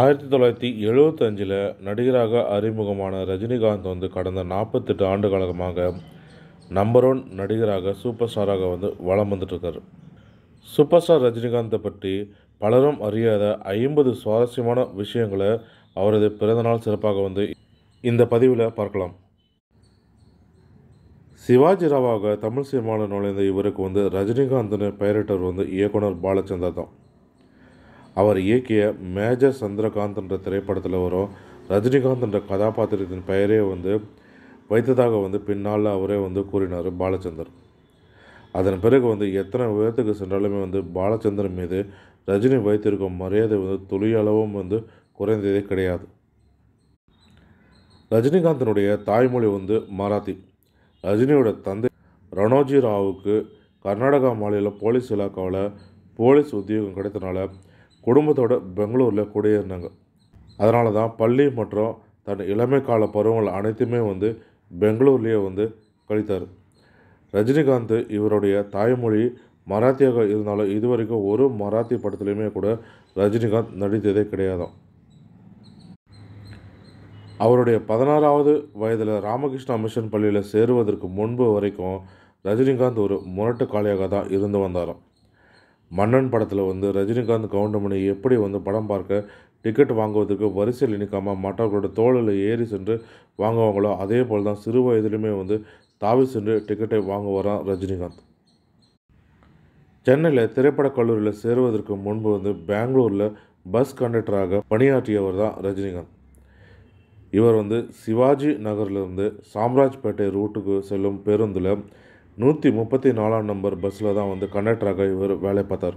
ஆயிரத்தி தொள்ளாயிரத்தி எழுபத்தஞ்சில் நடிகராக அறிமுகமான ரஜினிகாந்த் வந்து கடந்த நாற்பத்தெட்டு ஆண்டு காலமாக நம்பர் ஒன் நடிகராக சூப்பர் ஸ்டாராக வந்து வளம் வந்துட்டுருக்கார் சூப்பர் ஸ்டார் ரஜினிகாந்தை பற்றி பலரும் அறியாத ஐம்பது சுவாரஸ்யமான விஷயங்களை அவரது பிறந்தநாள் சிறப்பாக வந்து இந்த பதிவில் பார்க்கலாம் சிவாஜி ராவாக தமிழ் சினிமாவில் நுழைந்த இவருக்கு வந்து ரஜினிகாந்த்னு பெயரிட்டவர் வந்து இயக்குனர் பாலச்சந்தர் தான் அவர் இயக்கிய மேஜர் சந்திரகாந்த் என்ற திரைப்படத்தில் வரும் ரஜினிகாந்த் என்ற கதாபாத்திரத்தின் பெயரே வந்து வைத்ததாக வந்து பின்னால் அவரே வந்து கூறினார் பாலச்சந்தர் அதன் பிறகு வந்து எத்தனை உயரத்துக்கு சென்றாலுமே வந்து பாலச்சந்தர் மீது ரஜினி வைத்திருக்கும் மரியாதை வந்து துளியளவும் வந்து குறைந்ததே கிடையாது ரஜினிகாந்தனுடைய தாய்மொழி வந்து மராத்தி ரஜினியோட தந்தை ரணோஜி ராவுக்கு கர்நாடகா மாநில போலீஸ் இலாக்காவில் போலீஸ் உத்தியோகம் கிடைத்தனால குடும்பத்தோடு பெங்களூரில் குடியேறினாங்க அதனால தான் பள்ளி மற்றும் தன் இளமை கால பருவங்கள் அனைத்துமே வந்து பெங்களூர்லேயே வந்து கழித்தார் ரஜினிகாந்த் இவருடைய தாய்மொழி மராத்தியாக இருந்தாலும் இதுவரைக்கும் ஒரு மராத்தி படத்துலையுமே கூட ரஜினிகாந்த் நடித்ததே கிடையாது அவருடைய பதினாறாவது வயதில் ராமகிருஷ்ணா மிஷன் பள்ளியில் சேருவதற்கு முன்பு வரைக்கும் ரஜினிகாந்த் ஒரு முரட்டு காளியாக தான் இருந்து வந்தாரான் மன்னன் படத்தில் வந்து ரஜினிகாந்த் கவுண்டமணி எப்படி வந்து படம் பார்க்க டிக்கெட் வாங்குவதற்கு வரிசையில் நிற்காமல் மற்றவர்களோட தோளில் ஏறி சென்று வாங்குவாங்களோ அதே போல் தான் சிறு வயதிலுமே வந்து தாவி சென்று டிக்கெட்டை வாங்க வரான் ரஜினிகாந்த் சென்னையில் திரைப்படக் கல்லூரியில் சேருவதற்கு முன்பு வந்து பெங்களூரில் பஸ் கண்டக்டராக பணியாற்றியவர் தான் ரஜினிகாந்த் இவர் வந்து சிவாஜி நகர்லேருந்து சாம்ராஜ்பேட்டை ரூட்டுக்கு செல்லும் பேருந்தில் நூற்றி முப்பத்தி நாலாம் நம்பர் பஸ்ஸில் தான் வந்து கண்டக்டராக இவர் வேலை பார்த்தார்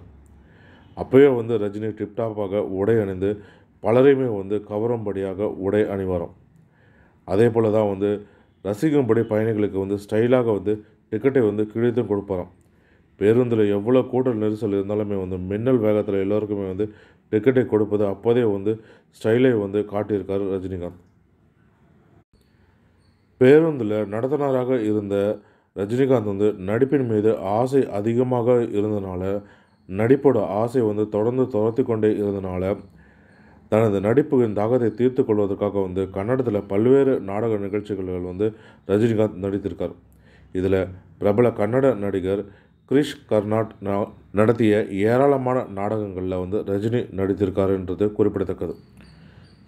அப்போயே வந்து ரஜினி டிப்டாப்பாக உடை அணிந்து பலரையுமே வந்து கவரும்படியாக உடை அணிவாரம் அதே போல் தான் வந்து ரசிக்கும்படி பயணிகளுக்கு வந்து ஸ்டைலாக வந்து டிக்கெட்டை வந்து கிழித்தும் கொடுப்பாராம் பேருந்தில் எவ்வளோ கூட்டல் நெரிசல் இருந்தாலுமே வந்து மின்னல் வேகத்தில் எல்லோருக்குமே வந்து டிக்கெட்டை கொடுப்பது அப்போதே வந்து ஸ்டைலை வந்து காட்டியிருக்கார் ரஜினிகாந்த் பேருந்தில் நடத்துனராக இருந்த ரஜினிகாந்த் வந்து நடிப்பின் மீது ஆசை அதிகமாக இருந்தனால நடிப்போட ஆசை வந்து தொடர்ந்து துரத்தி கொண்டே இருந்தனால தனது நடிப்புகளின் தாகத்தை தீர்த்து கொள்வதற்காக வந்து கன்னடத்தில் பல்வேறு நாடக நிகழ்ச்சிகள் வந்து ரஜினிகாந்த் நடித்திருக்கார் இதில் பிரபல கன்னட நடிகர் கிரிஷ் கர்நாட் நடத்திய ஏராளமான நாடகங்களில் வந்து ரஜினி நடித்திருக்காருன்றது குறிப்பிடத்தக்கது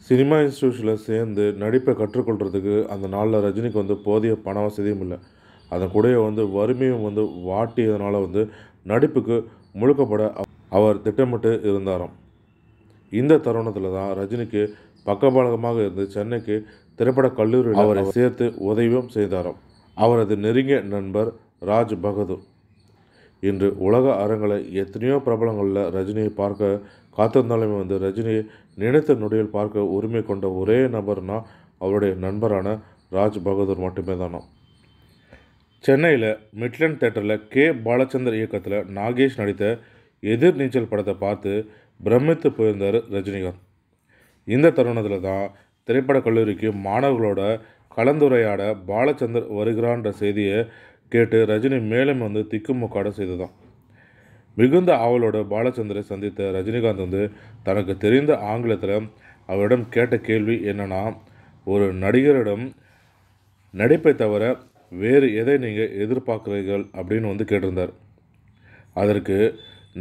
சினிமா இன்ஸ்டியூஷனில் சேர்ந்து நடிப்பை கற்றுக்கொள்கிறதுக்கு அந்த நாளில் ரஜினிக்கு வந்து போதிய பண வசதியும் இல்லை அதன் கூடயே வந்து வறுமையும் வந்து வாட்டியதனால் வந்து நடிப்புக்கு முழுக்கப்பட அவர் திட்டமிட்டு இருந்தாராம் இந்த தருணத்தில் தான் ரஜினிக்கு பக்கபலகமாக இருந்து சென்னைக்கு திரைப்பட கல்லூரியில் அவரை சேர்த்து உதவியும் செய்தாராம் அவரது நெருங்கிய நண்பர் ராஜ் பகதூர் இன்று உலக அரங்களை எத்தனையோ பிரபலங்களில் ரஜினியை பார்க்க காத்திருந்தாலுமே வந்து ரஜினியை நினைத்த நொடியில் பார்க்க உரிமை கொண்ட ஒரே நபர்னால் அவருடைய நண்பரான ராஜ் பகதூர் மட்டுமே தானோ சென்னையில் மிட்லண்ட் தேட்டரில் கே பாலச்சந்தர் இயக்கத்தில் நாகேஷ் நடித்த எதிர் நீச்சல் படத்தை பார்த்து பிரமித்து போயிருந்தார் ரஜினிகாந்த் இந்த தருணத்தில் தான் திரைப்படக் கல்லூரிக்கு மாணவர்களோட கலந்துரையாட பாலச்சந்தர் வருகிறான்ற செய்தியை கேட்டு ரஜினி மேலும் வந்து திக்குமுக்காட செய்ததான் மிகுந்த ஆவலோட பாலச்சந்தரை சந்தித்த ரஜினிகாந்த் வந்து தனக்கு தெரிந்த ஆங்கிலத்தில் அவரிடம் கேட்ட கேள்வி என்னென்னா ஒரு நடிகரிடம் நடிப்பை தவிர வேறு எதை நீங்கள் எதிர்பார்க்குறீர்கள் அப்படின்னு வந்து கேட்டிருந்தார் அதற்கு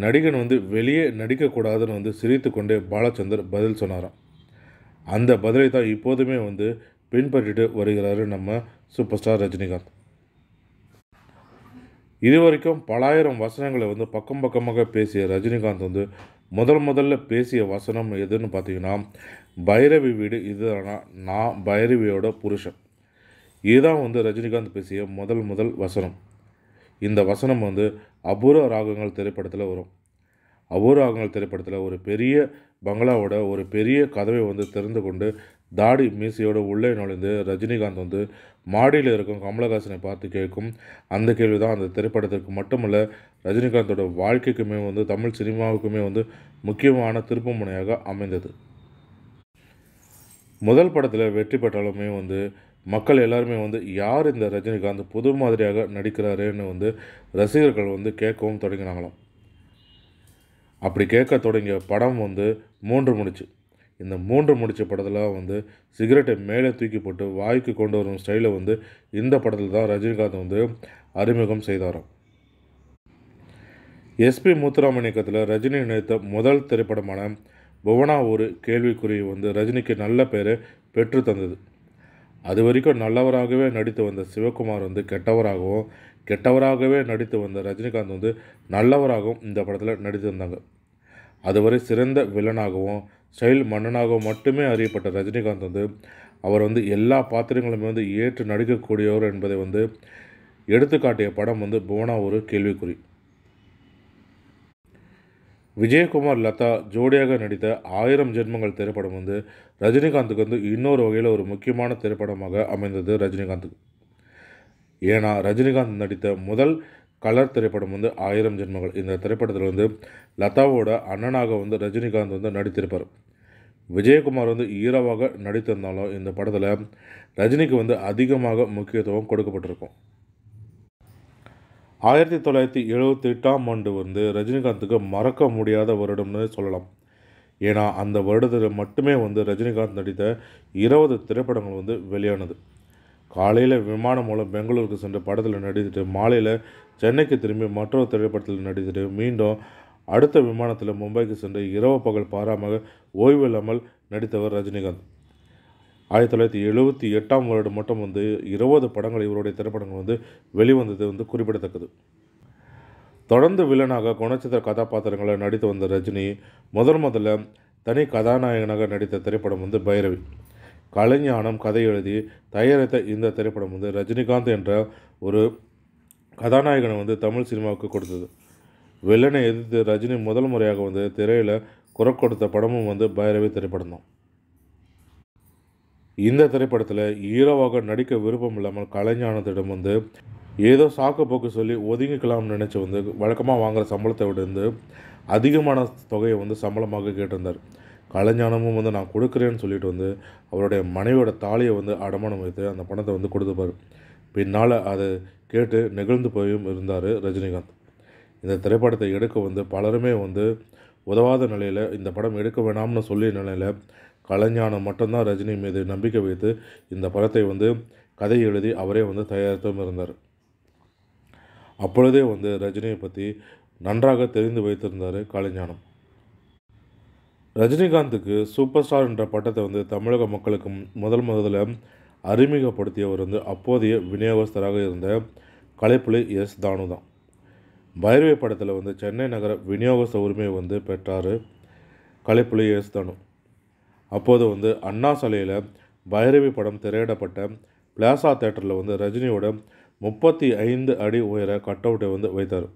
நடிகன் வந்து வெளியே நடிக்கக்கூடாதுன்னு வந்து சிரித்து கொண்டே பாலச்சந்தர் பதில் சொன்னாராம் அந்த பதிலை தான் இப்போதுமே வந்து பின்பற்றிட்டு வருகிறாரு நம்ம சூப்பர் ஸ்டார் ரஜினிகாந்த் இதுவரைக்கும் பலாயிரம் வசனங்களை வந்து பக்கம் பக்கமாக பேசிய ரஜினிகாந்த் வந்து முதல் முதல்ல பேசிய வசனம் எதுன்னு பார்த்தீங்கன்னா பைரவி வீடு இதுதானா நான் பைரவியோட புருஷன் இதுதான் வந்து ரஜினிகாந்த் பேசிய முதல் முதல் வசனம் இந்த வசனம் வந்து அபூர்வ ராகங்கள் திரைப்படத்தில் வரும் அபூர்வ ராகங்கள் திரைப்படத்தில் ஒரு பெரிய பங்களாவோட ஒரு பெரிய கதவை வந்து திறந்து கொண்டு தாடி மீசையோட உள்ளே நுழைந்து ரஜினிகாந்த் வந்து மாடியில் இருக்கும் கமலஹாசனை பார்த்து கேட்கும் அந்த கேள்வி தான் அந்த திரைப்படத்திற்கு மட்டுமல்ல ரஜினிகாந்தோட வாழ்க்கைக்குமே வந்து தமிழ் சினிமாவுக்குமே வந்து முக்கியமான திருப்பு முனையாக அமைந்தது முதல் படத்தில் வெற்றி பெற்றாலுமே வந்து மக்கள் எல்லாருமே வந்து யார் இந்த ரஜினிகாந்த் புது மாதிரியாக நடிக்கிறாருன்னு வந்து ரசிகர்கள் வந்து கேட்கவும் தொடங்கினாங்களாம் அப்படி கேட்க தொடங்கிய படம் வந்து மூன்று முடிச்சு இந்த மூன்று முடிச்ச படத்தில் வந்து சிகரெட்டை மேலே தூக்கி போட்டு வாய்க்கு கொண்டு வரும் ஸ்டைலை வந்து இந்த படத்தில் தான் ரஜினிகாந்த் வந்து அறிமுகம் செய்தாராம் எஸ்பி முத்துராமன் இயக்கத்தில் ரஜினி நினைத்த முதல் திரைப்படமான புவனா ஒரு கேள்விக்குறி வந்து ரஜினிக்கு நல்ல பேரை பெற்று தந்தது அது வரைக்கும் நல்லவராகவே நடித்து வந்த சிவகுமார் வந்து கெட்டவராகவும் கெட்டவராகவே நடித்து வந்த ரஜினிகாந்த் வந்து நல்லவராகவும் இந்த படத்தில் நடித்திருந்தாங்க அதுவரை சிறந்த வில்லனாகவும் ஸ்டைல் மன்னனாகவும் மட்டுமே அறியப்பட்ட ரஜினிகாந்த் வந்து அவர் வந்து எல்லா பாத்திரங்களுமே வந்து ஏற்று நடிக்கக்கூடியவர் என்பதை வந்து எடுத்துக்காட்டிய படம் வந்து புவனா ஒரு கேள்விக்குறி விஜயகுமார் லதா ஜோடியாக நடித்த ஆயிரம் ஜென்மங்கள் திரைப்படம் வந்து ரஜினிகாந்துக்கு வந்து இன்னொரு வகையில் ஒரு முக்கியமான திரைப்படமாக அமைந்தது ரஜினிகாந்துக்கு ஏன்னா ரஜினிகாந்த் நடித்த முதல் கலர் திரைப்படம் வந்து ஆயிரம் ஜென்மங்கள் இந்த திரைப்படத்தில் வந்து லதாவோட அண்ணனாக வந்து ரஜினிகாந்த் வந்து நடித்திருப்பார் விஜயகுமார் வந்து ஈரவாக நடித்திருந்தாலும் இந்த படத்தில் ரஜினிக்கு வந்து அதிகமாக முக்கியத்துவம் கொடுக்கப்பட்டிருக்கும் ஆயிரத்தி தொள்ளாயிரத்தி எழுபத்தி எட்டாம் ஆண்டு வந்து ரஜினிகாந்துக்கு மறக்க முடியாத வருடம்னு சொல்லலாம் ஏன்னா அந்த வருடத்தில் மட்டுமே வந்து ரஜினிகாந்த் நடித்த இருபது திரைப்படங்கள் வந்து வெளியானது காலையில் விமானம் மூலம் பெங்களூருக்கு சென்ற படத்தில் நடித்துட்டு மாலையில் சென்னைக்கு திரும்பி மற்றொரு திரைப்படத்தில் நடித்துட்டு மீண்டும் அடுத்த விமானத்தில் மும்பைக்கு சென்று இரவு பகல் பாராமல் ஓய்வு இல்லாமல் நடித்தவர் ரஜினிகாந்த் ஆயிரத்தி தொள்ளாயிரத்தி எழுபத்தி எட்டாம் வருடம் மட்டும் வந்து இருபது படங்கள் இவருடைய திரைப்படங்கள் வந்து வெளிவந்தது வந்து குறிப்பிடத்தக்கது தொடர்ந்து வில்லனாக குணச்சித்திர கதாபாத்திரங்களை நடித்து வந்த ரஜினி முதன் முதல்ல தனி கதாநாயகனாக நடித்த திரைப்படம் வந்து பைரவி கலைஞானம் கதை எழுதி தயாரித்த இந்த திரைப்படம் வந்து ரஜினிகாந்த் என்ற ஒரு கதாநாயகனை வந்து தமிழ் சினிமாவுக்கு கொடுத்தது வில்லனை எதிர்த்து ரஜினி முதல் முறையாக வந்து திரையில் குரக் கொடுத்த படமும் வந்து பைரவி திரைப்படம் தான் இந்த திரைப்படத்தில் ஹீரோவாக நடிக்க விருப்பம் இல்லாமல் கலைஞானத்திடம் வந்து ஏதோ சாக்கு போக்கு சொல்லி ஒதுங்கிக்கலாம்னு நினச்சி வந்து வழக்கமாக வாங்குகிற சம்பளத்தை விட இருந்து அதிகமான தொகையை வந்து சம்பளமாக கேட்டிருந்தார் கலைஞானமும் வந்து நான் கொடுக்குறேன்னு சொல்லிட்டு வந்து அவருடைய மனைவியோட தாலியை வந்து அடமானம் வைத்து அந்த பணத்தை வந்து கொடுத்துப்பார் பின்னால் அதை கேட்டு நெகிழ்ந்து போயும் இருந்தார் ரஜினிகாந்த் இந்த திரைப்படத்தை எடுக்க வந்து பலருமே வந்து உதவாத நிலையில் இந்த படம் எடுக்க வேணாம்னு சொல்லிய நிலையில் கலைஞானம் மட்டும்தான் ரஜினி மீது நம்பிக்கை வைத்து இந்த படத்தை வந்து கதை எழுதி அவரே வந்து தயாரித்தும் இருந்தார் அப்பொழுதே வந்து ரஜினியை பற்றி நன்றாக தெரிந்து வைத்திருந்தார் கலைஞானம் ரஜினிகாந்துக்கு சூப்பர் ஸ்டார் என்ற பட்டத்தை வந்து தமிழக மக்களுக்கு முதல் முதல்ல அறிமுகப்படுத்தியவர் வந்து அப்போதைய விநியோகஸ்தராக இருந்த கலைப்புலி எஸ் தானு தான் பைரவி படத்தில் வந்து சென்னை நகர விநியோகஸ்த உரிமையை வந்து பெற்றார் கலைப்புலி எஸ் தானு அப்போது வந்து அண்ணா சாலையில் பைரவி படம் திரையிடப்பட்ட பிளாசா தேட்டரில் வந்து ரஜினியோட முப்பத்தி ஐந்து அடி உயர கட் அவுட்டை வந்து வைத்தார்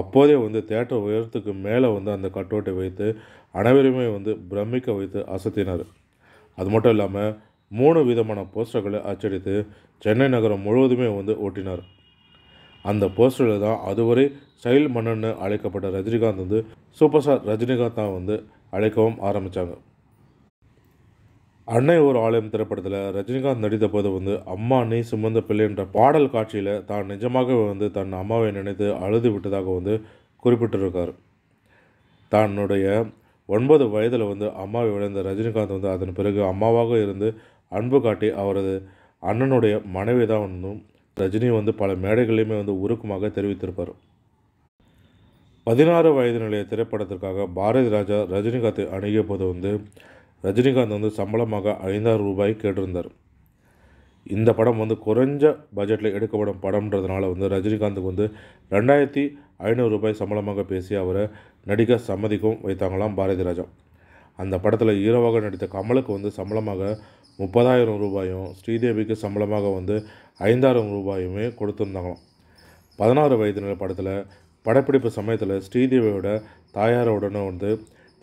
அப்போதே வந்து தேட்டர் உயரத்துக்கு மேலே வந்து அந்த கட் அவுட்டை வைத்து அனைவருமே வந்து பிரமிக்க வைத்து அசத்தினார் அது மட்டும் இல்லாமல் மூணு விதமான போஸ்டர்களை அச்சடித்து சென்னை நகரம் முழுவதுமே வந்து ஓட்டினார் அந்த போஸ்டரில் தான் அதுவரை சைல் மன்னன்னு அழைக்கப்பட்ட ரஜினிகாந்த் வந்து சூப்பர் ஸ்டார் ரஜினிகாந்த் தான் வந்து அழைக்கவும் ஆரம்பித்தாங்க அன்னை ஒரு ஆலயம் திரைப்படத்தில் ரஜினிகாந்த் நடித்த போது வந்து அம்மா நீ சுமந்த பிள்ளை என்ற பாடல் காட்சியில் தான் நிஜமாகவே வந்து தன் அம்மாவை நினைத்து அழுது விட்டதாக வந்து குறிப்பிட்டிருக்கார் தன்னுடைய ஒன்பது வயதில் வந்து அம்மாவை விழுந்த ரஜினிகாந்த் வந்து அதன் பிறகு அம்மாவாக இருந்து அன்பு காட்டி அவரது அண்ணனுடைய மனைவி தான் வந்து ரஜினி வந்து பல மேடைகளையுமே வந்து உருக்கமாக தெரிவித்திருப்பார் பதினாறு வயது நிலைய திரைப்படத்திற்காக பாரதி ராஜா ரஜினிகாந்தை அணுகிய போது வந்து ரஜினிகாந்த் வந்து சம்பளமாக ஐந்தாயிரம் ரூபாய் கேட்டிருந்தார் இந்த படம் வந்து குறைஞ்ச பட்ஜெட்டில் எடுக்கப்படும் படம்ன்றதுனால வந்து ரஜினிகாந்துக்கு வந்து ரெண்டாயிரத்தி ஐநூறு ரூபாய் சம்பளமாக பேசி அவரை நடிக்க சம்மதிக்கும் வைத்தாங்களாம் பாரதி ராஜா அந்த படத்தில் ஹீரோவாக நடித்த கமலுக்கு வந்து சம்பளமாக முப்பதாயிரம் ரூபாயும் ஸ்ரீதேவிக்கு சம்பளமாக வந்து ஐந்தாயிரம் ரூபாயுமே கொடுத்துருந்தாங்களாம் பதினாறு வயது படத்தில் படப்பிடிப்பு சமயத்தில் ஸ்ரீதேவியோட தாயாரோடனே வந்து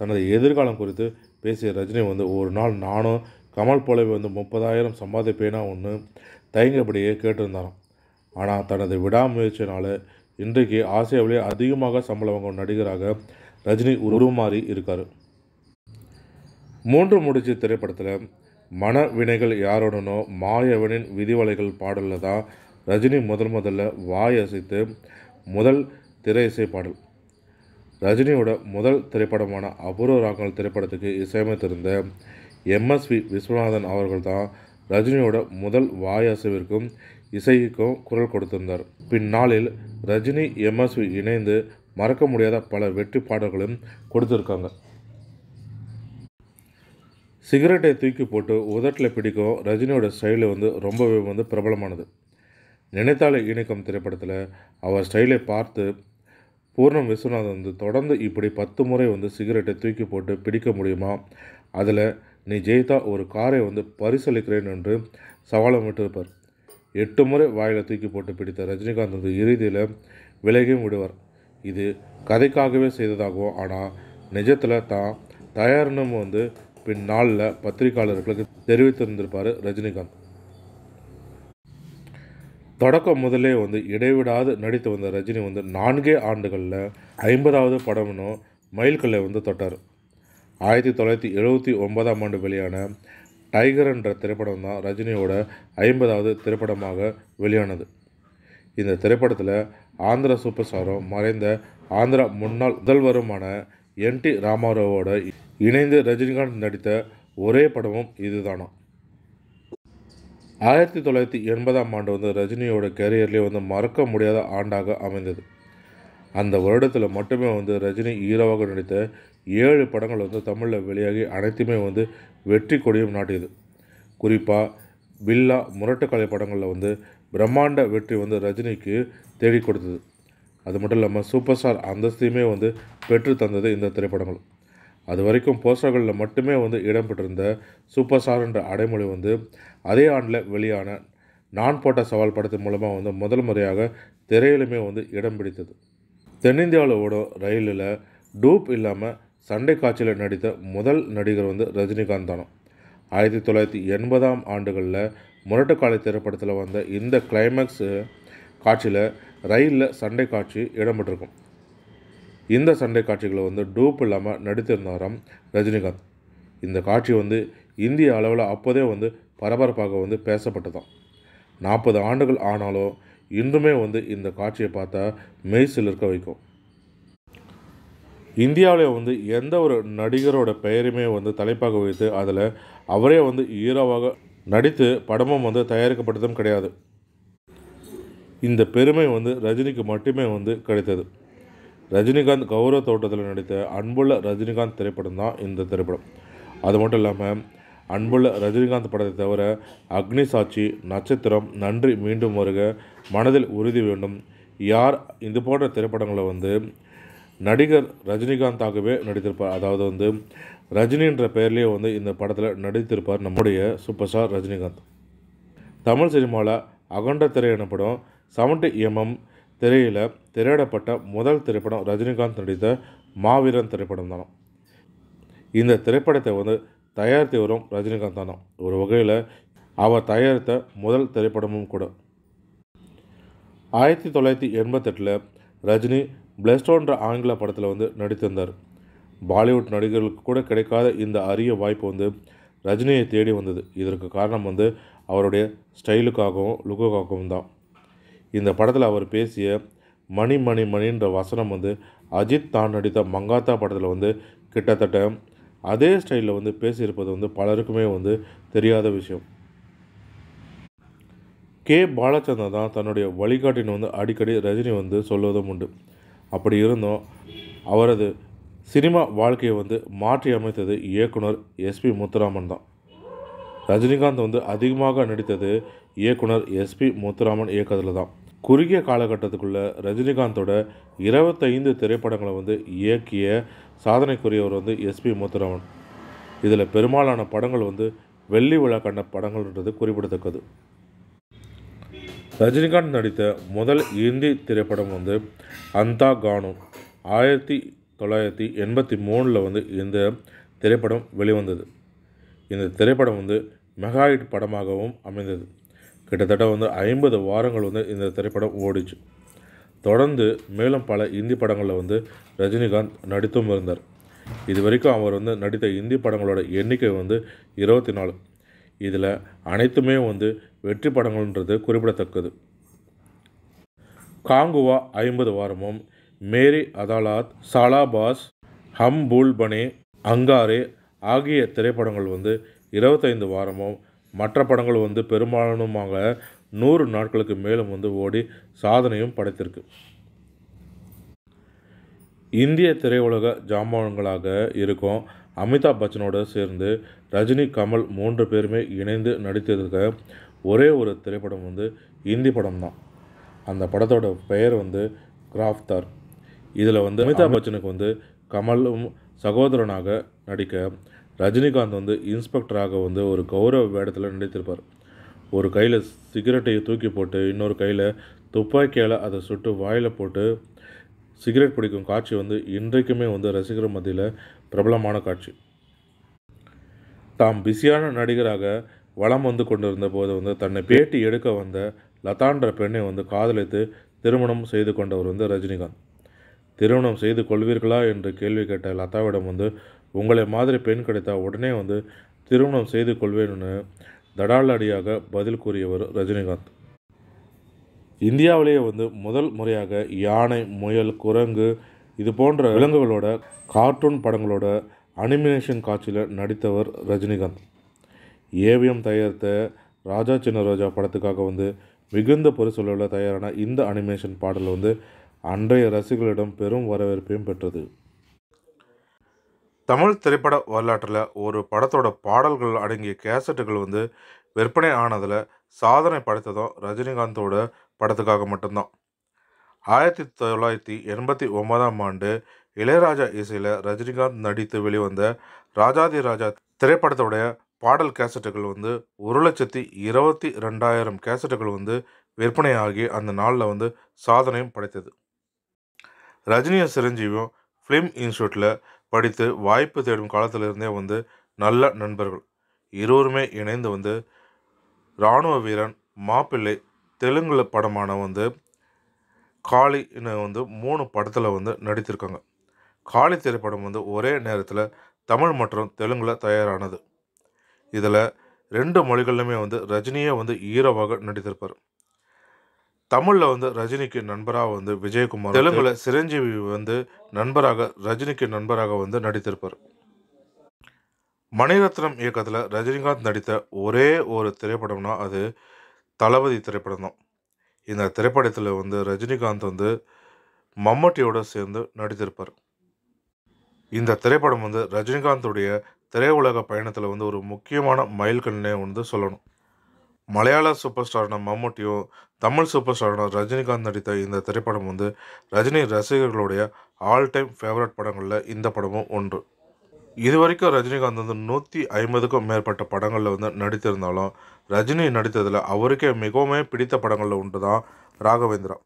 தனது எதிர்காலம் குறித்து பேசிய ரஜினி வந்து ஒரு நாள் நானும் கமல் போலவே வந்து முப்பதாயிரம் சம்பாதிப்பேனா ஒன்று தயங்கப்படியே கேட்டிருந்தாராம் ஆனால் தனது விடாமுயற்சினால் இன்றைக்கு ஆசியாவிலே அதிகமாக சம்பளம் வாங்கும் நடிகராக ரஜினி உருமாறி இருக்கார் மூன்று முடிச்சு திரைப்படத்தில் மனவினைகள் யாருடனோ மாயவனின் விதிவலைகள் பாடலில் தான் ரஜினி முதல் முதல்ல வாய் அசைத்து முதல் திரை இசை பாடல் ரஜினியோட முதல் திரைப்படமான அபூர்வ ராகங்கள் திரைப்படத்துக்கு இசையமைத்திருந்த எம்எஸ்வி விஸ்வநாதன் அவர்கள் தான் ரஜினியோட முதல் வாயசுவிற்கும் இசைக்கும் குரல் கொடுத்திருந்தார் பின்னாளில் ரஜினி எம்எஸ்வி இணைந்து மறக்க முடியாத பல வெற்றி பாடல்களும் கொடுத்துருக்காங்க சிகரெட்டை தூக்கி போட்டு உதட்டில் பிடிக்கும் ரஜினியோட ஸ்டைலு வந்து ரொம்பவே வந்து பிரபலமானது நினைத்தாலே இணைக்கும் திரைப்படத்தில் அவர் ஸ்டைலை பார்த்து பூர்ணம் விஸ்வநாதன் வந்து தொடர்ந்து இப்படி பத்து முறை வந்து சிகரெட்டை தூக்கி போட்டு பிடிக்க முடியுமா அதில் நீ ஜெயிதா ஒரு காரை வந்து பரிசளிக்கிறேன் என்று சவாலம் விட்டிருப்பார் எட்டு முறை வாயில் தூக்கி போட்டு பிடித்த ரஜினிகாந்த் வந்து இறுதியில் விலகியும் விடுவார் இது கதைக்காகவே செய்ததாகவும் ஆனால் நிஜத்தில் தான் தயாரினும் வந்து பின் நாளில் பத்திரிகையாளர்களுக்கு தெரிவித்திருந்திருப்பார் ரஜினிகாந்த் தொடக்கம் முதலே வந்து இடைவிடாது நடித்து வந்த ரஜினி வந்து நான்கே ஆண்டுகளில் ஐம்பதாவது படம்னு மயில்கல்லை வந்து தொட்டார் ஆயிரத்தி தொள்ளாயிரத்தி எழுபத்தி ஒன்பதாம் ஆண்டு வெளியான டைகர் என்ற திரைப்படம் தான் ரஜினியோட ஐம்பதாவது திரைப்படமாக வெளியானது இந்த திரைப்படத்தில் ஆந்திர சூப்பர் ஸ்டாரும் மறைந்த ஆந்திரா முன்னாள் முதல்வருமான என் டி ராமாராவோட இணைந்து ரஜினிகாந்த் நடித்த ஒரே படமும் இதுதானா ஆயிரத்தி தொள்ளாயிரத்தி எண்பதாம் ஆண்டு வந்து ரஜினியோட கேரியர்லேயே வந்து மறக்க முடியாத ஆண்டாக அமைந்தது அந்த வருடத்தில் மட்டுமே வந்து ரஜினி ஹீரோவாக நடித்த ஏழு படங்கள் வந்து தமிழில் வெளியாகி அனைத்துமே வந்து வெற்றி கொடியும் நாட்டியது குறிப்பாக பில்லா முரட்டுக்கலை படங்களில் வந்து பிரம்மாண்ட வெற்றி வந்து ரஜினிக்கு தேடி கொடுத்தது அது மட்டும் இல்லாமல் சூப்பர் ஸ்டார் அந்தஸ்தையுமே வந்து பெற்று தந்தது இந்த திரைப்படங்கள் அது வரைக்கும் போஸ்டர்களில் மட்டுமே வந்து இடம்பெற்றிருந்த சூப்பர் ஸ்டார் என்ற அடைமொழி வந்து அதே ஆண்டில் வெளியான நான் போட்ட சவால் படத்தின் மூலமாக வந்து முதல் முறையாக திரையிலுமே வந்து இடம் பிடித்தது தென்னிந்தியாவில் ஓடும் ரயிலில் டூப் இல்லாமல் சண்டை காட்சியில் நடித்த முதல் நடிகர் வந்து ரஜினிகாந்த் தானும் ஆயிரத்தி தொள்ளாயிரத்தி எண்பதாம் ஆண்டுகளில் முரட்டுக்காலை திரைப்படத்தில் வந்த இந்த கிளைமேக்ஸ் காட்சியில் ரயிலில் சண்டை காட்சி இடம்பெற்றிருக்கும் இந்த சண்டை காட்சிகளை வந்து டூப் இல்லாமல் நடித்திருந்தாராம் ரஜினிகாந்த் இந்த காட்சி வந்து இந்திய அளவில் அப்போதே வந்து பரபரப்பாக வந்து பேசப்பட்டதாம் நாற்பது ஆண்டுகள் ஆனாலும் இன்றுமே வந்து இந்த காட்சியை பார்த்தா மெய்சில் இருக்க வைக்கும் இந்தியாவிலே வந்து எந்த ஒரு நடிகரோட பெயருமே வந்து தலைப்பாக வைத்து அதில் அவரே வந்து ஹீரோவாக நடித்து படமும் வந்து தயாரிக்கப்பட்டதும் கிடையாது இந்த பெருமை வந்து ரஜினிக்கு மட்டுமே வந்து கிடைத்தது ரஜினிகாந்த் கௌரவ தோட்டத்தில் நடித்த அன்புள்ள ரஜினிகாந்த் திரைப்படம் தான் இந்த திரைப்படம் அது மட்டும் இல்லாமல் அன்புள்ள ரஜினிகாந்த் படத்தை தவிர அக்னி சாட்சி நட்சத்திரம் நன்றி மீண்டும் வருக மனதில் உறுதி வேண்டும் யார் இது போன்ற திரைப்படங்களை வந்து நடிகர் ரஜினிகாந்தாகவே நடித்திருப்பார் அதாவது வந்து ரஜினின்ற பெயர்லேயே வந்து இந்த படத்தில் நடித்திருப்பார் நம்முடைய சூப்பர் ஸ்டார் ரஜினிகாந்த் தமிழ் சினிமாவில் அகண்ட திரை எனப்படும் செவன்டி எம்எம் திரையில் திரையிடப்பட்ட முதல் திரைப்படம் ரஜினிகாந்த் நடித்த மாவீரன் திரைப்படம் தான் இந்த திரைப்படத்தை வந்து தயாரித்து வரும் ரஜினிகாந்த் தானா ஒரு வகையில் அவர் தயாரித்த முதல் திரைப்படமும் கூட ஆயிரத்தி தொள்ளாயிரத்தி எண்பத்தெட்டில் ரஜினி பிளஸ்டோன்ற ஆங்கில படத்தில் வந்து நடித்திருந்தார் பாலிவுட் நடிகர்களுக்கு கூட கிடைக்காத இந்த அரிய வாய்ப்பு வந்து ரஜினியை தேடி வந்தது இதற்கு காரணம் வந்து அவருடைய ஸ்டைலுக்காகவும் லுக்குக்காகவும் தான் இந்த படத்தில் அவர் பேசிய மணி மணி மணின்ற வசனம் வந்து அஜித் தான் நடித்த மங்காத்தா படத்தில் வந்து கிட்டத்தட்ட அதே ஸ்டைலில் வந்து பேசியிருப்பது வந்து பலருக்குமே வந்து தெரியாத விஷயம் கே பாலச்சந்தர் தான் தன்னுடைய வழிகாட்டின்னு வந்து அடிக்கடி ரஜினி வந்து சொல்வதும் உண்டு அப்படி இருந்தும் அவரது சினிமா வாழ்க்கையை வந்து மாற்றி அமைத்தது இயக்குனர் எஸ்பி முத்துராமன் தான் ரஜினிகாந்த் வந்து அதிகமாக நடித்தது இயக்குனர் எஸ்பி முத்துராமன் இயக்கத்தில் தான் குறுகிய காலகட்டத்துக்குள்ளே ரஜினிகாந்தோட இருபத்தைந்து திரைப்படங்களை வந்து இயக்கிய சாதனைக்குரியவர் வந்து எஸ்பி முத்துராமன் இதில் பெரும்பாலான படங்கள் வந்து வெள்ளி விழா கண்ட படங்கள்ன்றது குறிப்பிடத்தக்கது ரஜினிகாந்த் நடித்த முதல் இந்தி திரைப்படம் வந்து அந்தா கானு ஆயிரத்தி தொள்ளாயிரத்தி எண்பத்தி மூணில் வந்து இந்த திரைப்படம் வெளிவந்தது இந்த திரைப்படம் வந்து மெகாயிட் படமாகவும் அமைந்தது கிட்டத்தட்ட வந்து ஐம்பது வாரங்கள் வந்து இந்த திரைப்படம் ஓடிச்சு தொடர்ந்து மேலும் பல இந்தி படங்களில் வந்து ரஜினிகாந்த் நடித்தும் இருந்தார் இது வரைக்கும் அவர் வந்து நடித்த இந்தி படங்களோட எண்ணிக்கை வந்து இருபத்தி நாலு இதில் அனைத்துமே வந்து வெற்றி படங்கள்ன்றது குறிப்பிடத்தக்கது காங்குவா ஐம்பது வாரமும் மேரி அதாலாத் சாலாபாஸ் ஹம் பூல்பனே அங்காரே ஆகிய திரைப்படங்கள் வந்து இருபத்தைந்து வாரமும் மற்ற படங்கள் வந்து பெரும்பாலுமாக நூறு நாட்களுக்கு மேலும் வந்து ஓடி சாதனையும் படைத்திருக்கு இந்திய திரையுலக ஜாம்பவான்களாக இருக்கும் அமிதாப் பச்சனோடு சேர்ந்து ரஜினி கமல் மூன்று பேருமே இணைந்து நடித்திருக்க ஒரே ஒரு திரைப்படம் வந்து இந்தி படம் தான் அந்த படத்தோட பெயர் வந்து கிராஃப்தார் இதில் வந்து அமிதாப் பச்சனுக்கு வந்து கமலும் சகோதரனாக நடிக்க ரஜினிகாந்த் வந்து இன்ஸ்பெக்டராக வந்து ஒரு கௌரவ வேடத்தில் நடித்திருப்பார் ஒரு கையில் சிகரெட்டை தூக்கி போட்டு இன்னொரு கையில் துப்பாக்கியால் அதை சுட்டு வாயில் போட்டு சிகரெட் பிடிக்கும் காட்சி வந்து இன்றைக்குமே வந்து ரசிகர் மத்தியில் பிரபலமான காட்சி தாம் பிஸியான நடிகராக வளம் வந்து கொண்டிருந்த போது வந்து தன்னை பேட்டி எடுக்க வந்த லதான்ற பெண்ணை வந்து காதலித்து திருமணம் செய்து கொண்டவர் வந்து ரஜினிகாந்த் திருமணம் செய்து கொள்வீர்களா என்று கேள்வி கேட்ட லதாவிடம் வந்து உங்களை மாதிரி பெண் கிடைத்தால் உடனே வந்து திருமணம் செய்து கொள்வேன்னு தடாலடியாக பதில் கூறியவர் ரஜினிகாந்த் இந்தியாவிலேயே வந்து முதல் முறையாக யானை முயல் குரங்கு இது போன்ற விலங்குகளோட கார்ட்டூன் படங்களோட அனிமேஷன் காட்சியில் நடித்தவர் ரஜினிகாந்த் ஏவிஎம் தயாரித்த ராஜா சின்ன ரோஜா படத்துக்காக வந்து மிகுந்த பொறுசொலவில் தயாரான இந்த அனிமேஷன் பாடலில் வந்து அன்றைய ரசிகர்களிடம் பெரும் வரவேற்பையும் பெற்றது தமிழ் திரைப்பட வரலாற்றில் ஒரு படத்தோட பாடல்கள் அடங்கிய கேசட்டுகள் வந்து விற்பனை ஆனதில் சாதனை படைத்ததும் ரஜினிகாந்தோட படத்துக்காக மட்டும்தான் ஆயிரத்தி தொள்ளாயிரத்தி எண்பத்தி ஒன்பதாம் ஆண்டு இளையராஜா இசையில் ரஜினிகாந்த் நடித்து வெளிவந்த ராஜாதி ராஜா திரைப்படத்தோடைய பாடல் கேசட்டுகள் வந்து ஒரு லட்சத்தி இருபத்தி ரெண்டாயிரம் கேசட்டுகள் வந்து விற்பனையாகி அந்த நாளில் வந்து சாதனையும் படைத்தது ரஜினியும் சிரஞ்சீவியும் ஃபிலிம் இன்ஸ்டியூட்டில் படித்து வாய்ப்பு தேடும் காலத்திலிருந்தே வந்து நல்ல நண்பர்கள் இருவருமே இணைந்து வந்து இராணுவ வீரன் மாப்பிள்ளை தெலுங்குல படமான வந்து என்ன வந்து மூணு படத்தில் வந்து நடித்திருக்காங்க காளி திரைப்படம் வந்து ஒரே நேரத்தில் தமிழ் மற்றும் தெலுங்கில் தயாரானது இதில் ரெண்டு மொழிகள்லையுமே வந்து ரஜினியே வந்து ஈரோவாக நடித்திருப்பார் தமிழில் வந்து ரஜினிக்கு நண்பராக வந்து விஜயகுமார் தெலுங்குல சிரஞ்சீவி வந்து நண்பராக ரஜினிக்கு நண்பராக வந்து நடித்திருப்பார் மணிரத்னம் இயக்கத்தில் ரஜினிகாந்த் நடித்த ஒரே ஒரு திரைப்படம்னா அது தளபதி திரைப்படம் தான் இந்த திரைப்படத்தில் வந்து ரஜினிகாந்த் வந்து மம்மட்டியோடு சேர்ந்து நடித்திருப்பார் இந்த திரைப்படம் வந்து ரஜினிகாந்தோடைய திரையுலக பயணத்தில் வந்து ஒரு முக்கியமான மைல்கண்ணே வந்து சொல்லணும் மலையாள சூப்பர் ஸ்டாரான மம்முட்டியும் தமிழ் சூப்பர் ஸ்டாரான ரஜினிகாந்த் நடித்த இந்த திரைப்படம் வந்து ரஜினி ரசிகர்களுடைய ஆல் டைம் ஃபேவரட் படங்களில் இந்த படமும் ஒன்று இது வரைக்கும் ரஜினிகாந்த் வந்து நூற்றி ஐம்பதுக்கும் மேற்பட்ட படங்களில் வந்து நடித்திருந்தாலும் ரஜினி நடித்ததில் அவருக்கே மிகவும் பிடித்த படங்களில் ஒன்று தான் ராகவேந்திரா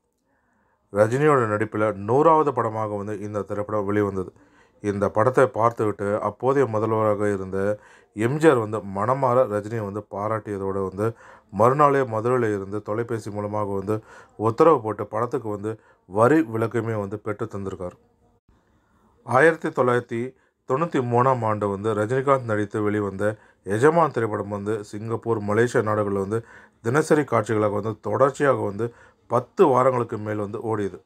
ரஜினியோட நடிப்பில் நூறாவது படமாக வந்து இந்த திரைப்படம் வெளிவந்தது இந்த படத்தை பார்த்துவிட்டு அப்போதைய முதல்வராக இருந்த எம்ஜிஆர் வந்து மனமாற ரஜினியை வந்து பாராட்டியதோடு வந்து மறுநாளே மதுரையில் இருந்து தொலைபேசி மூலமாக வந்து உத்தரவு போட்டு படத்துக்கு வந்து வரி விளக்குமே வந்து பெற்று தந்திருக்கார் ஆயிரத்தி தொள்ளாயிரத்தி தொண்ணூற்றி மூணாம் ஆண்டு வந்து ரஜினிகாந்த் நடித்து வெளிவந்த எஜமான் திரைப்படம் வந்து சிங்கப்பூர் மலேசியா நாடுகளில் வந்து தினசரி காட்சிகளாக வந்து தொடர்ச்சியாக வந்து பத்து வாரங்களுக்கு மேல் வந்து ஓடியது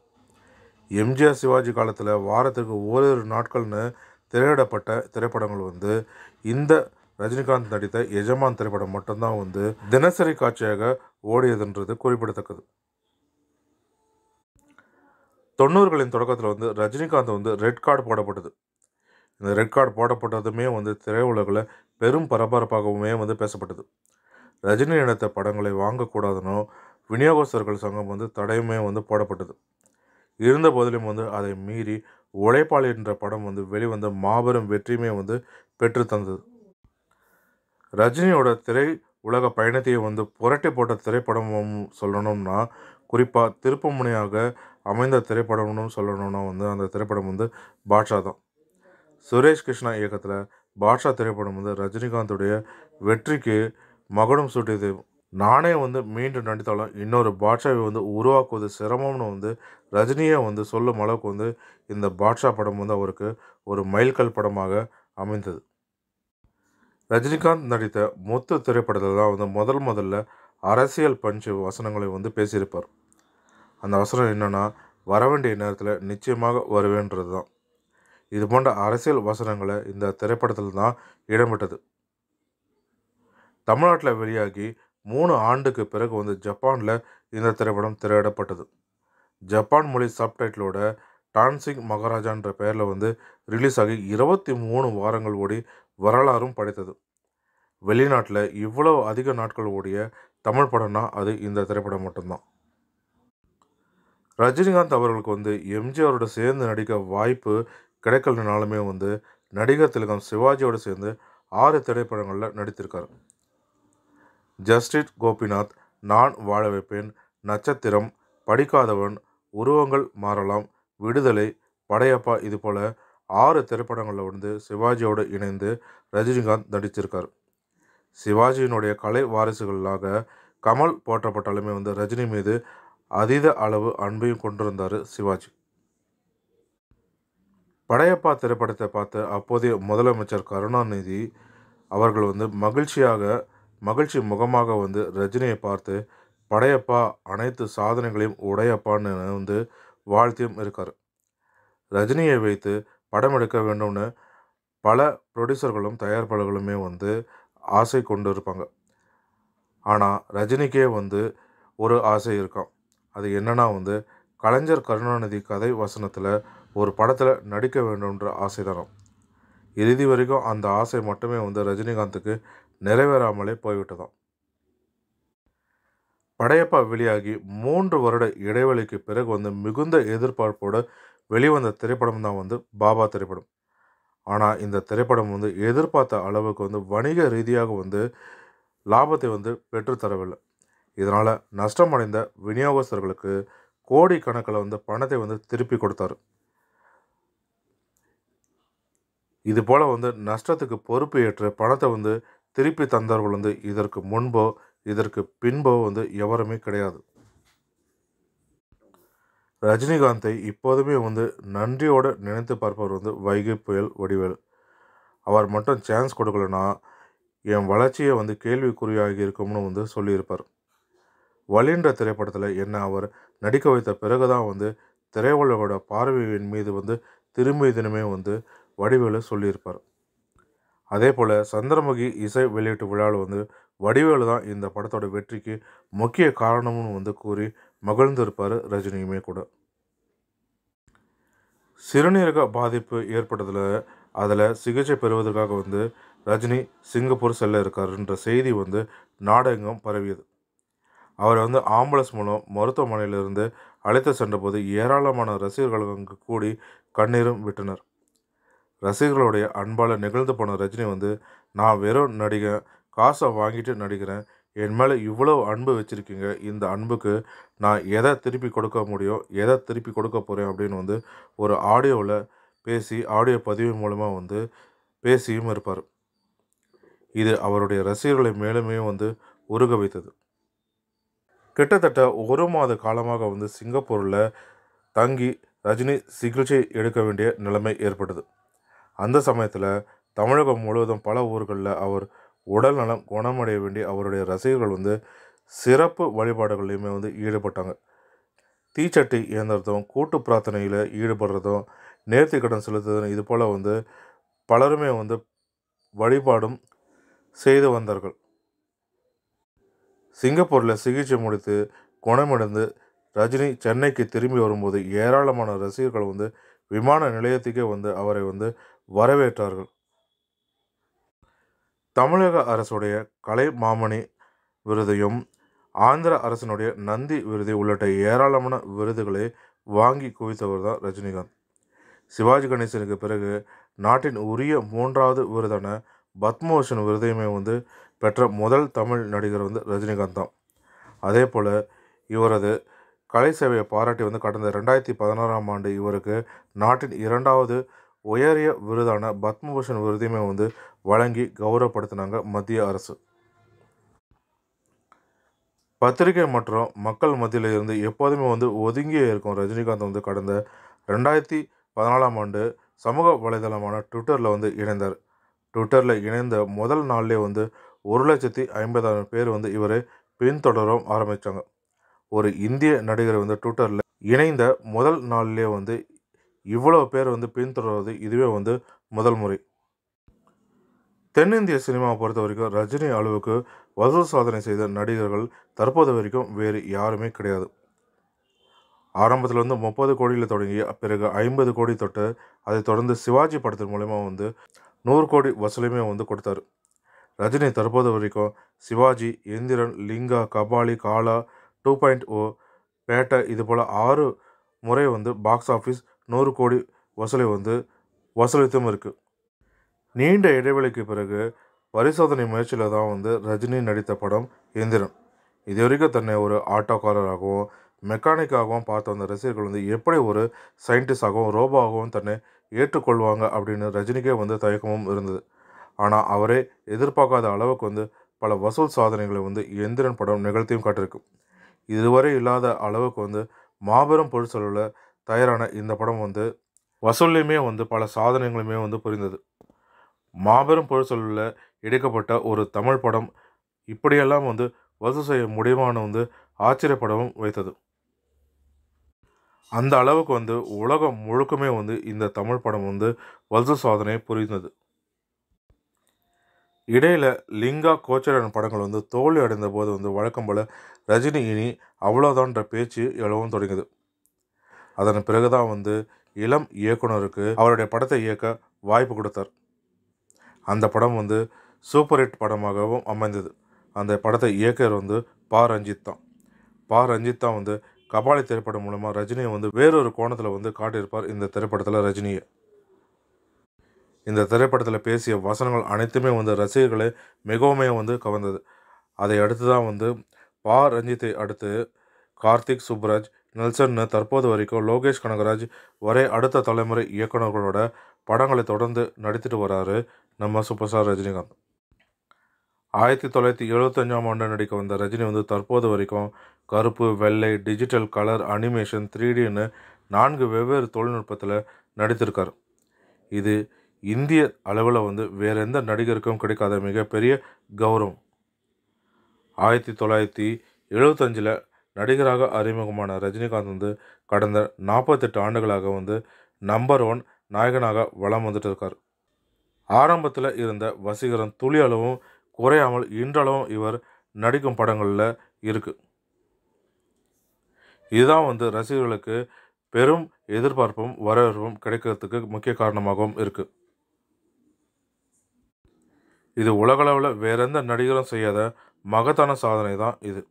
எம்ஜிஆர் சிவாஜி காலத்தில் வாரத்துக்கு ஓரிரு நாட்கள்னு திரையிடப்பட்ட திரைப்படங்கள் வந்து இந்த ரஜினிகாந்த் நடித்த எஜமான் திரைப்படம் மட்டும்தான் வந்து தினசரி காட்சியாக ஓடியதுன்றது குறிப்பிடத்தக்கது தொண்ணூறுகளின் தொடக்கத்தில் வந்து ரஜினிகாந்த் வந்து ரெட் கார்டு போடப்பட்டது இந்த ரெட் கார்டு போடப்பட்டதுமே வந்து திரையுலகில் பெரும் பரபரப்பாகவுமே வந்து பேசப்பட்டது ரஜினி இனத்த படங்களை வாங்கக்கூடாதுனோ விநியோகஸ்தர்கள் சங்கம் வந்து தடையுமே வந்து போடப்பட்டது இருந்த போதிலும் வந்து அதை மீறி உழைப்பாளி என்ற படம் வந்து வெளிவந்த மாபெரும் வெற்றியுமே வந்து பெற்றுத்தந்தது ரஜினியோட திரை உலக பயணத்தையே வந்து புரட்டி போட்ட திரைப்படமும் சொல்லணும்னா குறிப்பாக திருப்பமுனையாக அமைந்த திரைப்படம்னு சொல்லணும்னா வந்து அந்த திரைப்படம் வந்து பாட்ஷா தான் சுரேஷ் கிருஷ்ணா இயக்கத்தில் பாட்ஷா திரைப்படம் வந்து ரஜினிகாந்துடைய வெற்றிக்கு மகுடம் சூட்டியது நானே வந்து மீண்டும் நடித்தாலும் இன்னொரு பாட்ஷாவை வந்து உருவாக்குவது சிரமம்னு வந்து ரஜினியை வந்து சொல்லும் அளவுக்கு வந்து இந்த பாட்ஷா படம் வந்து அவருக்கு ஒரு மைல்கல் படமாக அமைந்தது ரஜினிகாந்த் நடித்த மொத்த திரைப்படத்தில் தான் வந்து முதல் முதல்ல அரசியல் பஞ்சு வசனங்களை வந்து பேசியிருப்பார் அந்த வசனம் என்னென்னா வர வேண்டிய நேரத்தில் நிச்சயமாக வருவேன்றது தான் இது போன்ற அரசியல் வசனங்களை இந்த திரைப்படத்தில் தான் இடம்பெற்றது தமிழ்நாட்டில் வெளியாகி மூணு ஆண்டுக்கு பிறகு வந்து ஜப்பானில் இந்த திரைப்படம் திரையிடப்பட்டது ஜப்பான் மொழி சப்டைட்டிலோட டான்சிங் மகாராஜான்ற பெயரில் வந்து ரிலீஸ் ஆகி இருபத்தி மூணு வாரங்கள் ஓடி வரலாறும் படைத்தது வெளிநாட்டில் இவ்வளோ அதிக நாட்கள் ஓடிய தமிழ் படம்னா அது இந்த திரைப்படம் மட்டும்தான் ரஜினிகாந்த் அவர்களுக்கு வந்து எம்ஜிஆரோட சேர்ந்து நடிக்க வாய்ப்பு கிடைக்கலனாலுமே வந்து நடிகர் திலகம் சிவாஜியோடு சேர்ந்து ஆறு திரைப்படங்களில் நடித்திருக்கார் ஜஸ்டிட் கோபிநாத் நான் வாழ வைப்பேன் நட்சத்திரம் படிக்காதவன் உருவங்கள் மாறலாம் விடுதலை படையப்பா இது போல் ஆறு திரைப்படங்களில் வந்து சிவாஜியோடு இணைந்து ரஜினிகாந்த் நடித்திருக்கார் சிவாஜியினுடைய கலை வாரிசுகளாக கமல் போற்றப்பட்டாலுமே வந்து ரஜினி மீது அதீத அளவு அன்பையும் கொண்டிருந்தார் சிவாஜி படையப்பா திரைப்படத்தை பார்த்த அப்போதைய முதலமைச்சர் கருணாநிதி அவர்கள் வந்து மகிழ்ச்சியாக மகிழ்ச்சி முகமாக வந்து ரஜினியை பார்த்து படையப்பா அனைத்து சாதனைகளையும் உடையப்பான்னு வந்து வாழ்த்தியும் இருக்கார் ரஜினியை வைத்து படம் எடுக்க வேண்டும்னு பல ப்ரொடியூசர்களும் தயாரிப்பாளர்களுமே வந்து ஆசை கொண்டு இருப்பாங்க ஆனால் ரஜினிக்கே வந்து ஒரு ஆசை இருக்கும் அது என்னென்னா வந்து கலைஞர் கருணாநிதி கதை வசனத்தில் ஒரு படத்தில் நடிக்க வேண்டும்ன்ற ஆசை தானோ இறுதி வரைக்கும் அந்த ஆசை மட்டுமே வந்து ரஜினிகாந்துக்கு நிறைவேறாமலே போய்விட்டதாம் படையப்பா வெளியாகி மூன்று வருட இடைவெளிக்கு பிறகு வந்து மிகுந்த எதிர்பார்ப்போடு வெளிவந்த திரைப்படம் தான் வந்து பாபா திரைப்படம் ஆனால் இந்த திரைப்படம் வந்து எதிர்பார்த்த அளவுக்கு வந்து வணிக ரீதியாக வந்து லாபத்தை வந்து பெற்றுத்தரவில்லை இதனால் நஷ்டமடைந்த விநியோகஸ்தர்களுக்கு கோடி கணக்கில் வந்து பணத்தை வந்து திருப்பி கொடுத்தார் இது போல் வந்து நஷ்டத்துக்கு பொறுப்பு ஏற்று பணத்தை வந்து திருப்பி தந்தவர்கள் வந்து இதற்கு முன்போ இதற்கு பின்போ வந்து எவருமே கிடையாது ரஜினிகாந்தை இப்போதுமே வந்து நன்றியோடு நினைத்து பார்ப்பவர் வந்து வைகை புயல் வடிவேல் அவர் மட்டும் சான்ஸ் கொடுக்கலனா என் வளர்ச்சியை வந்து கேள்விக்குறியாகி இருக்கும்னு வந்து சொல்லியிருப்பார் வழின்ற திரைப்படத்தில் என்ன அவர் நடிக்க வைத்த பிறகு தான் வந்து திரையுலகோட பார்வையின் மீது வந்து திரும்பிய தினமே வந்து வடிவேலு சொல்லியிருப்பார் அதே போல் சந்திரமுகி இசை வெளியீட்டு விழாவில் வந்து வடிவேலு தான் இந்த படத்தோட வெற்றிக்கு முக்கிய காரணம்னு வந்து கூறி மகிழ்ந்திருப்பார் ரஜினியுமே கூட சிறுநீரக பாதிப்பு ஏற்பட்டதில் அதில் சிகிச்சை பெறுவதற்காக வந்து ரஜினி சிங்கப்பூர் செல்ல இருக்காருன்ற செய்தி வந்து நாடெங்கும் பரவியது அவரை வந்து ஆம்புலன்ஸ் மூலம் மருத்துவமனையிலிருந்து அழைத்து சென்றபோது ஏராளமான ரசிகர்கள் அங்கு கூடி கண்ணீரும் விட்டனர் ரசிகர்களுடைய அன்பால் நிகழ்ந்து போன ரஜினி வந்து நான் வெறும் நடிகன் காசை வாங்கிட்டு நடிக்கிறேன் என் மேலே இவ்வளோ அன்பு வச்சுருக்கீங்க இந்த அன்புக்கு நான் எதை திருப்பி கொடுக்க முடியும் எதை திருப்பி கொடுக்க போகிறேன் அப்படின்னு வந்து ஒரு ஆடியோவில் பேசி ஆடியோ பதிவு மூலமாக வந்து பேசியும் இருப்பார் இது அவருடைய ரசிகர்களை மேலுமே வந்து உருக வைத்தது கிட்டத்தட்ட ஒரு மாத காலமாக வந்து சிங்கப்பூரில் தங்கி ரஜினி சிகிச்சை எடுக்க வேண்டிய நிலைமை ஏற்பட்டது அந்த சமயத்தில் தமிழகம் முழுவதும் பல ஊர்களில் அவர் உடல் நலம் குணமடைய வேண்டி அவருடைய ரசிகர்கள் வந்து சிறப்பு வழிபாடுகள்லையுமே வந்து ஈடுபட்டாங்க தீச்சட்டி ஏந்திரதும் கூட்டு பிரார்த்தனையில் ஈடுபடுறதும் நேர்த்தி கடன் செலுத்துவதும் இது போல் வந்து பலருமே வந்து வழிபாடும் செய்து வந்தார்கள் சிங்கப்பூரில் சிகிச்சை முடித்து குணமடைந்து ரஜினி சென்னைக்கு திரும்பி வரும்போது ஏராளமான ரசிகர்கள் வந்து விமான நிலையத்துக்கே வந்து அவரை வந்து வரவேற்றார்கள் தமிழக அரசுடைய கலை மாமணி விருதையும் ஆந்திர அரசனுடைய நந்தி விருது உள்ளிட்ட ஏராளமான விருதுகளை வாங்கி குவித்தவர் தான் ரஜினிகாந்த் சிவாஜி கணேசனுக்கு பிறகு நாட்டின் உரிய மூன்றாவது விருதான பத்மோஷன் விருதையுமே வந்து பெற்ற முதல் தமிழ் நடிகர் வந்து ரஜினிகாந்த் தான் அதே போல் இவரது கலை சேவையை பாராட்டி வந்து கடந்த ரெண்டாயிரத்தி பதினாறாம் ஆண்டு இவருக்கு நாட்டின் இரண்டாவது உயரிய விருதான பத்மபூஷன் விருதையுமே வந்து வழங்கி கௌரவப்படுத்தினாங்க மத்திய அரசு பத்திரிகை மற்றும் மக்கள் மத்தியில் இருந்து எப்போதுமே வந்து ஒதுங்கியே இருக்கும் ரஜினிகாந்த் வந்து கடந்த ரெண்டாயிரத்தி பதினாலாம் ஆண்டு சமூக வலைதளமான ட்விட்டரில் வந்து இணைந்தார் ட்விட்டரில் இணைந்த முதல் நாள்லேயே வந்து ஒரு லட்சத்தி ஐம்பதாயிரம் பேர் வந்து இவரை பின்தொடரவும் ஆரம்பித்தாங்க ஒரு இந்திய நடிகர் வந்து ட்விட்டரில் இணைந்த முதல் நாள்லேயே வந்து இவ்வளோ பேர் வந்து பின்தொடர்வது இதுவே வந்து முதல் முறை தென்னிந்திய சினிமாவை பொறுத்த வரைக்கும் ரஜினி அளவுக்கு வசூல் சாதனை செய்த நடிகர்கள் தற்போது வரைக்கும் வேறு யாருமே கிடையாது ஆரம்பத்தில் வந்து முப்பது கோடியில் தொடங்கி பிறகு ஐம்பது கோடி தொட்டு அதை தொடர்ந்து சிவாஜி படத்தின் மூலயமா வந்து நூறு கோடி வசூலுமே வந்து கொடுத்தாரு ரஜினி தற்போது வரைக்கும் Sivaji Enthiran Lingaa Kabali Kaala two point o Petta இது போல் ஆறு முறை வந்து பாக்ஸ் ஆஃபீஸ் நூறு கோடி வசூலை வந்து வசூலித்தும் இருக்குது நீண்ட இடைவெளிக்கு பிறகு பரிசோதனை முயற்சியில் தான் வந்து ரஜினி நடித்த படம் எந்திரன் இதுவரைக்கும் தன்னை ஒரு ஆட்டோக்காரராகவும் மெக்கானிக்காகவும் பார்த்த அந்த ரசிகர்கள் வந்து எப்படி ஒரு சயின்டிஸ்டாகவும் ரோபாகவும் தன்னை ஏற்றுக்கொள்வாங்க அப்படின்னு ரஜினிக்கே வந்து தயக்கமும் இருந்தது ஆனால் அவரே எதிர்பார்க்காத அளவுக்கு வந்து பல வசூல் சாதனைகளை வந்து எந்திரன் படம் நிகழ்த்தியும் காட்டியிருக்கு இதுவரை இல்லாத அளவுக்கு வந்து மாபெரும் பொருட்செலவில் தயாரான இந்த படம் வந்து வசூல்லையுமே வந்து பல சாதனைகளுமே வந்து புரிந்தது மாபெரும் பொருட்செலவில் எடுக்கப்பட்ட ஒரு தமிழ் படம் இப்படியெல்லாம் வந்து வசூல் செய்ய முடியுமான வந்து ஆச்சரியப்படவும் வைத்தது அந்த அளவுக்கு வந்து உலகம் முழுக்கமே வந்து இந்த தமிழ் படம் வந்து வசூல் சாதனை புரிந்தது இடையில் லிங்கா கோச்சரன் படங்கள் வந்து தோல்வி அடைந்த போது வந்து வழக்கம் போல் ரஜினி இனி அவ்வளோதான்ற பேச்சு எழவும் தொடங்கியது அதன் பிறகு தான் வந்து இளம் இயக்குனருக்கு அவருடைய படத்தை இயக்க வாய்ப்பு கொடுத்தார் அந்த படம் வந்து சூப்பர் ஹிட் படமாகவும் அமைந்தது அந்த படத்தை இயக்கர் வந்து பா ரஞ்சித் தான் ப ரஞ்சித் தான் வந்து கபாலி திரைப்படம் மூலமாக ரஜினியை வந்து வேறொரு கோணத்தில் வந்து காட்டியிருப்பார் இந்த திரைப்படத்தில் ரஜினியை இந்த திரைப்படத்தில் பேசிய வசனங்கள் அனைத்துமே வந்து ரசிகர்களை மிகவுமே வந்து கவர்ந்தது அதை அடுத்து தான் வந்து பா ரஞ்சித்தை அடுத்து கார்த்திக் சுப்ராஜ் நெல்சன் தற்போது வரைக்கும் லோகேஷ் கனகராஜ் வரை அடுத்த தலைமுறை இயக்குநர்களோட படங்களை தொடர்ந்து நடித்துட்டு வராரு நம்ம சூப்பர் ஸ்டார் ரஜினிகாந்த் ஆயிரத்தி தொள்ளாயிரத்தி எழுபத்தஞ்சாம் ஆண்டு நடிக்க வந்த ரஜினி வந்து தற்போது வரைக்கும் கருப்பு வெள்ளை டிஜிட்டல் கலர் அனிமேஷன் த்ரீடின்னு நான்கு வெவ்வேறு தொழில்நுட்பத்தில் நடித்திருக்கார் இது இந்திய அளவில் வந்து வேறு எந்த நடிகருக்கும் கிடைக்காத மிகப்பெரிய கௌரவம் ஆயிரத்தி தொள்ளாயிரத்தி எழுபத்தஞ்சில் நடிகராக அறிமுகமான ரஜினிகாந்த் வந்து கடந்த நாற்பத்தெட்டு ஆண்டுகளாக வந்து நம்பர் ஒன் நாயகனாக வளம் வந்துட்டு இருக்கார் ஆரம்பத்தில் இருந்த வசீகரன் துளி அளவும் குறையாமல் இன்றளவும் இவர் நடிக்கும் படங்களில் இருக்குது இதுதான் வந்து ரசிகர்களுக்கு பெரும் எதிர்பார்ப்பும் வரவேற்பும் கிடைக்கிறதுக்கு முக்கிய காரணமாகவும் இருக்குது இது உலகளவில் வேற எந்த நடிகரும் செய்யாத மகத்தான சாதனை தான் இது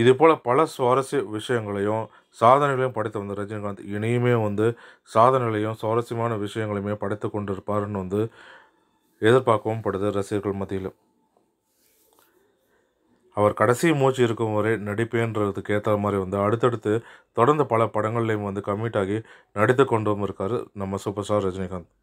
இது போல் பல சுவாரஸ்ய விஷயங்களையும் சாதனைகளையும் படைத்து வந்த ரஜினிகாந்த் இனியுமே வந்து சாதனைகளையும் சுவாரஸ்யமான விஷயங்களையுமே படைத்து கொண்டு இருப்பாருன்னு வந்து எதிர்பார்க்கவும் படுது ரசிகர்கள் மத்தியில் அவர் கடைசி மூச்சு இருக்கும் வரை நடிப்பேன்றதுக்கு ஏற்ற மாதிரி வந்து அடுத்தடுத்து தொடர்ந்து பல படங்கள்லேயும் வந்து கம்மிட் ஆகி நடித்து கொண்டும் இருக்கார் நம்ம சூப்பர் ஸ்டார் ரஜினிகாந்த்